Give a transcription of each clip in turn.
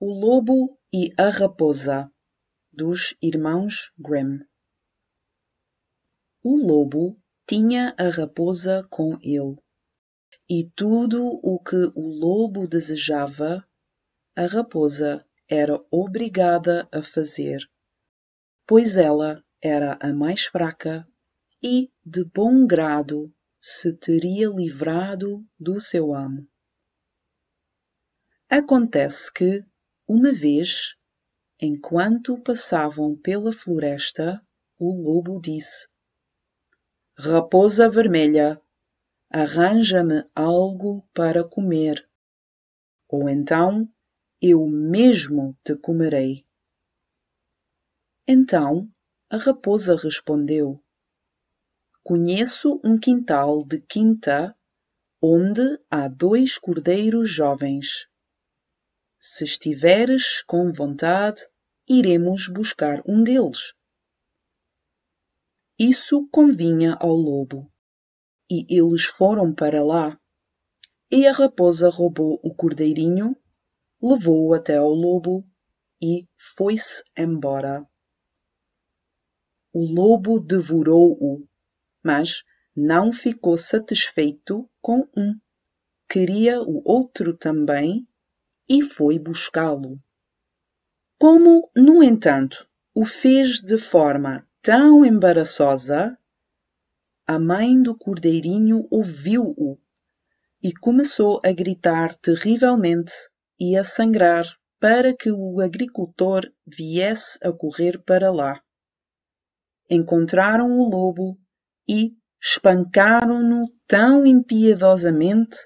O Lobo e a Raposa, dos irmãos Grimm O lobo tinha a raposa com ele, e tudo o que o lobo desejava, a raposa era obrigada a fazer, pois ela era a mais fraca e, de bom grado, se teria livrado do seu amo. Acontece que, uma vez, enquanto passavam pela floresta, o lobo disse: Raposa vermelha, arranja-me algo para comer, ou então eu mesmo te comerei. Então a raposa respondeu: Conheço um quintal de quinta onde há dois cordeiros jovens. Se estiveres com vontade, iremos buscar um deles. Isso convinha ao lobo. E eles foram para lá. E a raposa roubou o cordeirinho, levou-o até ao lobo e foi-se embora. O lobo devorou-o, mas não ficou satisfeito com um. Queria o outro também e foi buscá-lo. Como, no entanto, o fez de forma tão embaraçosa, a mãe do cordeirinho ouviu-o e começou a gritar terrivelmente e a sangrar para que o agricultor viesse a correr para lá. Encontraram o lobo e espancaram-no tão impiedosamente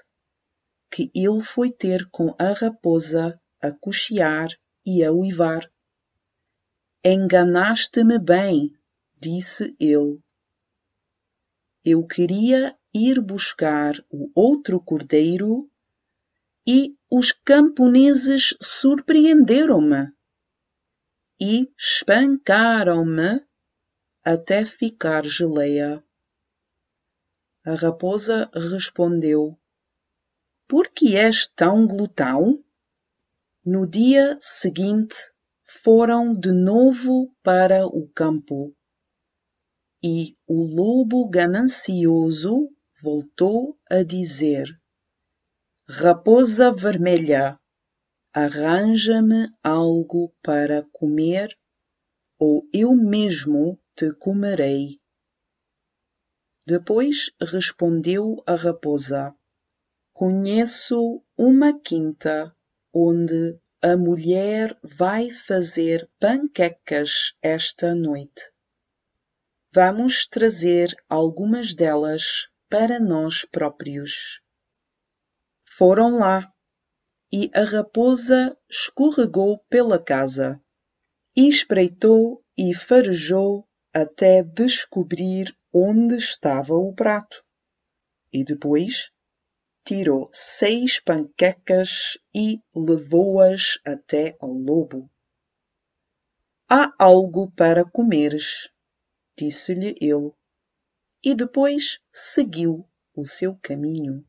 que ele foi ter com a raposa a cochear e a uivar. Enganaste-me bem, disse ele. Eu queria ir buscar o outro cordeiro e os camponeses surpreenderam-me e espancaram-me até ficar geleia. A raposa respondeu: por que és tão glutão? No dia seguinte, foram de novo para o campo. E o lobo ganancioso voltou a dizer: Raposa vermelha, arranja-me algo para comer, ou eu mesmo te comerei. Depois respondeu a raposa: Conheço uma quinta onde a mulher vai fazer panquecas esta noite. Vamos trazer algumas delas para nós próprios. Foram lá e a raposa escorregou pela casa, e espreitou e farejou até descobrir onde estava o prato. E depois tirou seis panquecas e levou-as até ao lobo. Há algo para comeres, disse-lhe ele, e depois seguiu o seu caminho.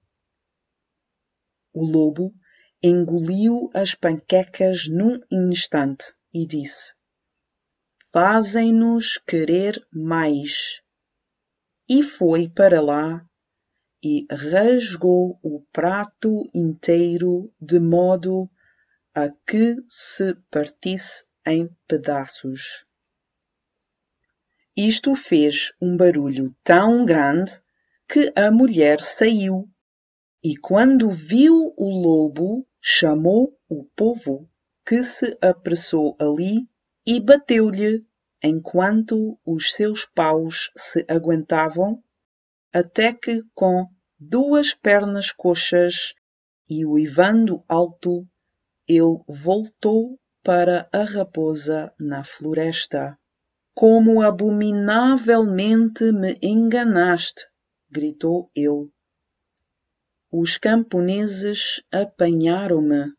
O lobo engoliu as panquecas num instante e disse: Fazem-nos querer mais. E foi para lá e rasgou o prato inteiro de modo a que se partisse em pedaços. Isto fez um barulho tão grande que a mulher saiu e, quando viu o lobo, chamou o povo, que se apressou ali e bateu-lhe, enquanto os seus paus se aguentavam até que, com duas pernas coxas e uivando alto, ele voltou para a raposa na floresta. Como abominavelmente me enganaste! gritou ele. Os camponeses apanharam-me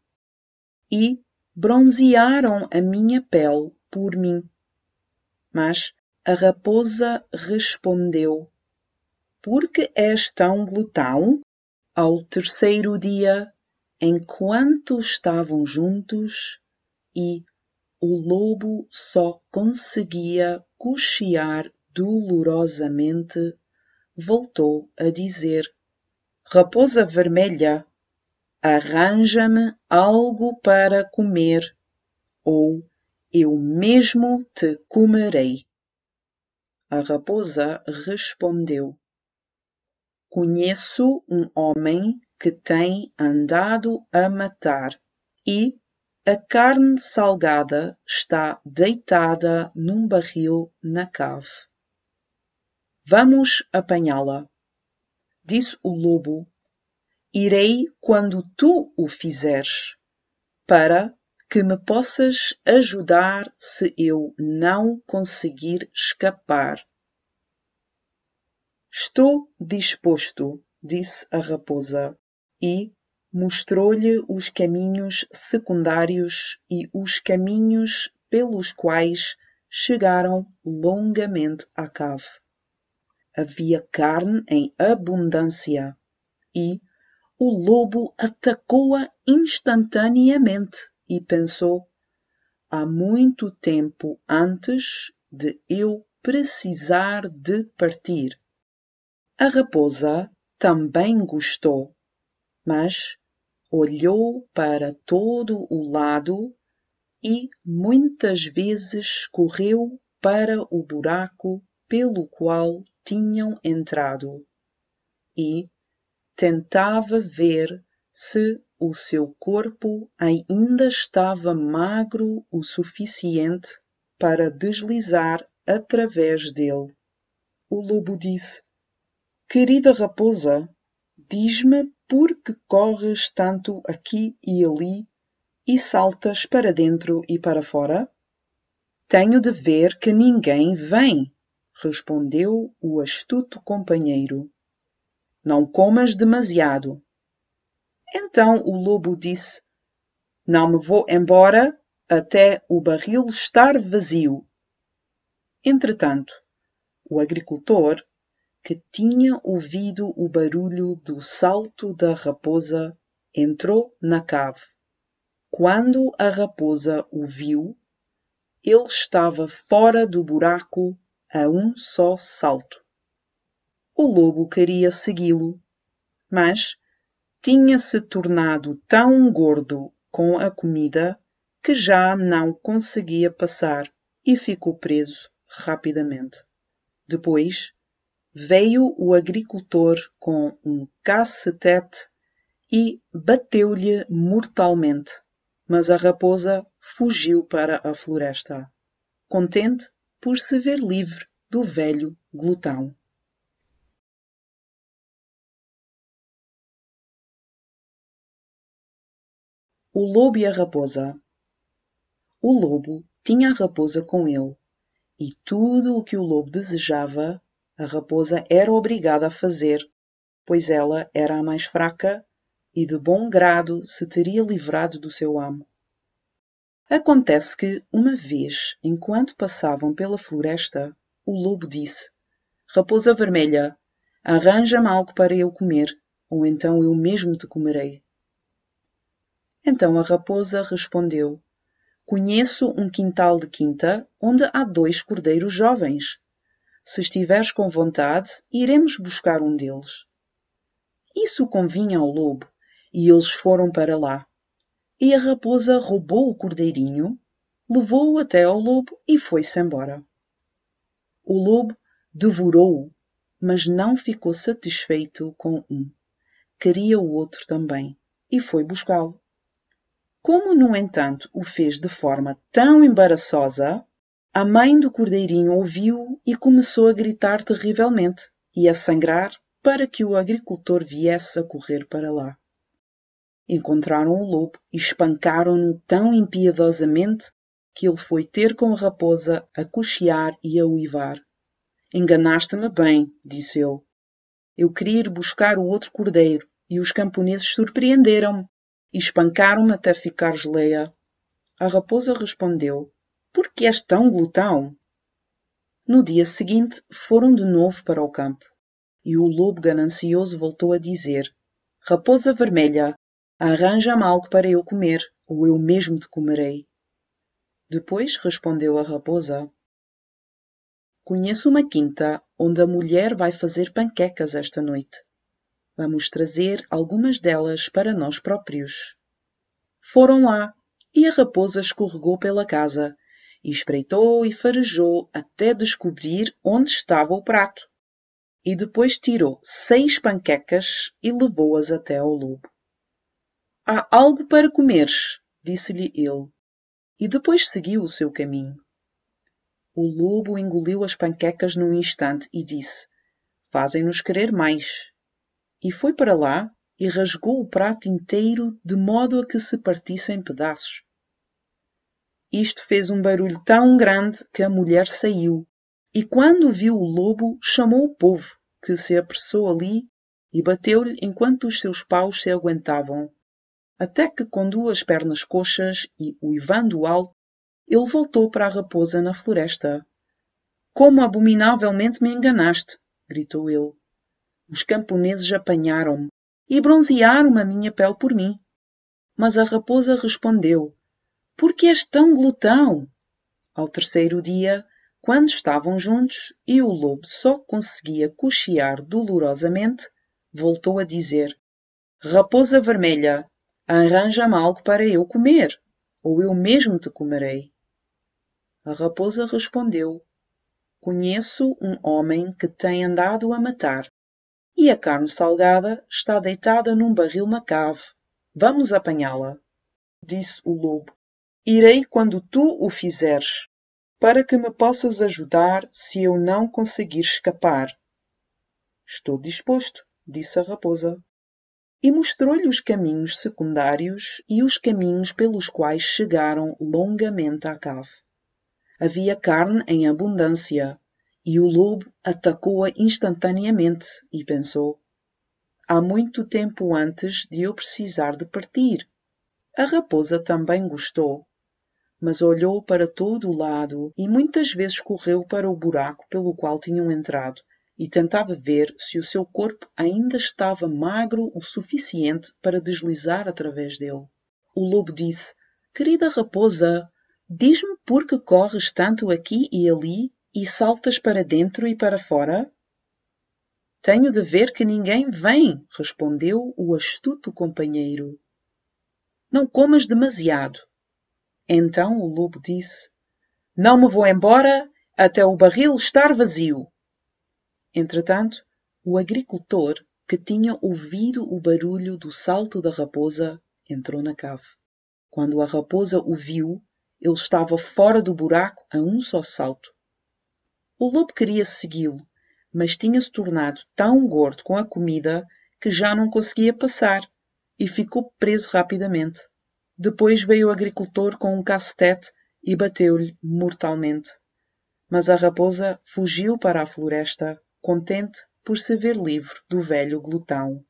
e bronzearam a minha pele por mim. Mas a raposa respondeu: porque és tão glutão? Ao terceiro dia, enquanto estavam juntos, e o lobo só conseguia cochear dolorosamente, voltou a dizer: Raposa vermelha, arranja-me algo para comer, ou eu mesmo te comerei. A raposa respondeu: Conheço um homem que tem andado a matar e a carne salgada está deitada num barril na cave. Vamos apanhá-la, disse o lobo. Irei quando tu o fizeres, para que me possas ajudar se eu não conseguir escapar. Estou disposto, disse a raposa, e mostrou-lhe os caminhos secundários e os caminhos pelos quais chegaram longamente à cave. Havia carne em abundância e o lobo atacou-a instantaneamente e pensou: há muito tempo antes de eu precisar de partir a raposa também gostou, mas olhou para todo o lado e muitas vezes correu para o buraco pelo qual tinham entrado e tentava ver se o seu corpo ainda estava magro o suficiente para deslizar através dele. O lobo disse: Querida raposa, diz-me por que corres tanto aqui e ali e saltas para dentro e para fora? Tenho de ver que ninguém vem, respondeu o astuto companheiro. Não comas demasiado. Então o lobo disse: Não me vou embora até o barril estar vazio. Entretanto, o agricultor que tinha ouvido o barulho do salto da raposa, entrou na cave. Quando a raposa o viu, ele estava fora do buraco a um só salto. O lobo queria segui-lo, mas tinha-se tornado tão gordo com a comida que já não conseguia passar e ficou preso rapidamente. Depois Veio o agricultor com um cacetete e bateu-lhe mortalmente, mas a raposa fugiu para a floresta, contente por se ver livre do velho glutão. O lobo e a raposa. O lobo tinha a raposa com ele, e tudo o que o lobo desejava a raposa era obrigada a fazer, pois ela era a mais fraca e de bom grado se teria livrado do seu amo. Acontece que, uma vez, enquanto passavam pela floresta, o lobo disse: Raposa vermelha, arranja-me algo para eu comer, ou então eu mesmo te comerei. Então a raposa respondeu: Conheço um quintal de quinta onde há dois cordeiros jovens. Se estiveres com vontade, iremos buscar um deles. Isso convinha ao lobo, e eles foram para lá. E a raposa roubou o cordeirinho, levou-o até ao lobo e foi-se embora. O lobo devorou-o, mas não ficou satisfeito com um. Queria o outro também e foi buscá-lo. Como, no entanto, o fez de forma tão embaraçosa, a mãe do cordeirinho ouviu e começou a gritar terrivelmente e a sangrar para que o agricultor viesse a correr para lá. Encontraram o lobo e espancaram-no tão impiedosamente que ele foi ter com a raposa a cochear e a uivar. Enganaste-me bem, disse ele. Eu queria ir buscar o outro cordeiro e os camponeses surpreenderam-me e espancaram-me até ficar geleia. A raposa respondeu: por que és tão glutão? No dia seguinte foram de novo para o campo, e o lobo ganancioso voltou a dizer: Raposa vermelha, arranja-me algo para eu comer, ou eu mesmo te comerei. Depois respondeu a raposa: Conheço uma quinta onde a mulher vai fazer panquecas esta noite. Vamos trazer algumas delas para nós próprios. Foram lá e a raposa escorregou pela casa e espreitou e farejou até descobrir onde estava o prato. E depois tirou seis panquecas e levou-as até ao lobo. Há algo para comeres, disse-lhe ele, e depois seguiu o seu caminho. O lobo engoliu as panquecas num instante e disse: Fazem-nos querer mais. E foi para lá e rasgou o prato inteiro de modo a que se partisse em pedaços isto fez um barulho tão grande que a mulher saiu. E quando viu o lobo, chamou o povo, que se apressou ali e bateu-lhe enquanto os seus paus se aguentavam. Até que, com duas pernas coxas e uivando alto, ele voltou para a raposa na floresta. Como abominavelmente me enganaste! gritou ele. Os camponeses apanharam-me e bronzearam a minha pele por mim. Mas a raposa respondeu: por que és tão glutão? Ao terceiro dia, quando estavam juntos e o lobo só conseguia cochear dolorosamente, voltou a dizer: Raposa vermelha, arranja-me algo para eu comer, ou eu mesmo te comerei. A raposa respondeu: Conheço um homem que tem andado a matar, e a carne salgada está deitada num barril na cave. Vamos apanhá-la. Disse o lobo: Irei quando tu o fizeres, para que me possas ajudar se eu não conseguir escapar. Estou disposto, disse a raposa. E mostrou-lhe os caminhos secundários e os caminhos pelos quais chegaram longamente à cave. Havia carne em abundância, e o lobo atacou-a instantaneamente e pensou: Há muito tempo antes de eu precisar de partir. A raposa também gostou mas olhou para todo o lado e muitas vezes correu para o buraco pelo qual tinham entrado e tentava ver se o seu corpo ainda estava magro o suficiente para deslizar através dele. O lobo disse: Querida raposa, diz-me por que corres tanto aqui e ali e saltas para dentro e para fora? Tenho de ver que ninguém vem, respondeu o astuto companheiro. Não comas demasiado, então o lobo disse: Não me vou embora até o barril estar vazio. Entretanto, o agricultor, que tinha ouvido o barulho do salto da raposa, entrou na cave. Quando a raposa o viu, ele estava fora do buraco a um só salto. O lobo queria segui-lo, mas tinha-se tornado tão gordo com a comida que já não conseguia passar e ficou preso rapidamente. Depois veio o agricultor com um castete e bateu-lhe mortalmente. Mas a raposa fugiu para a floresta, contente por se ver livre do velho glutão.